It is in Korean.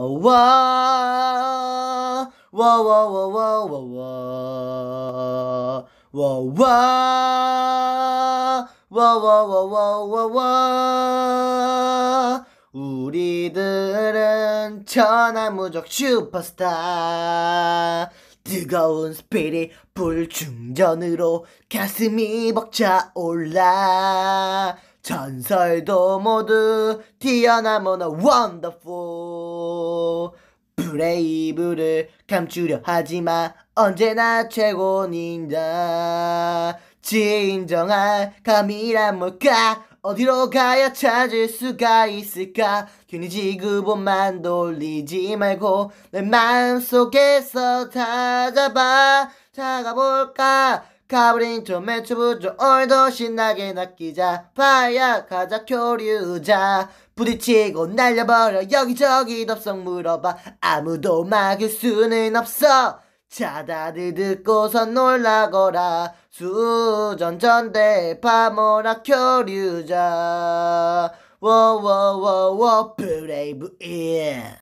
와, 와, 와, 와, 와, 와, 와, 와, 와, 와, 와, 와, 와, 와, 와, 우리들은 천하무적 슈퍼스타. 뜨거운 스피릿 불충전으로 가슴이 벅차올라 전설도 모두 뛰어나모나 원더풀 브레이브를 감추려 하지마 언제나 최고인다 진정한 감이란 뭘까 어디로 가야 찾을 수가 있을까 괜히 지구본만 돌리지 말고 내 마음속에서 찾아봐 찾아볼까 가브린토 매초부조 얼더 신나게 낚이자 파약가자 교류자 부딪히고 날려버려 여기저기 덥석 물어봐 아무도 막을 수는 없어 자다들 듣고서 놀라거라 수전전대 파모라 교류자 워워워워 브레이브 인 예.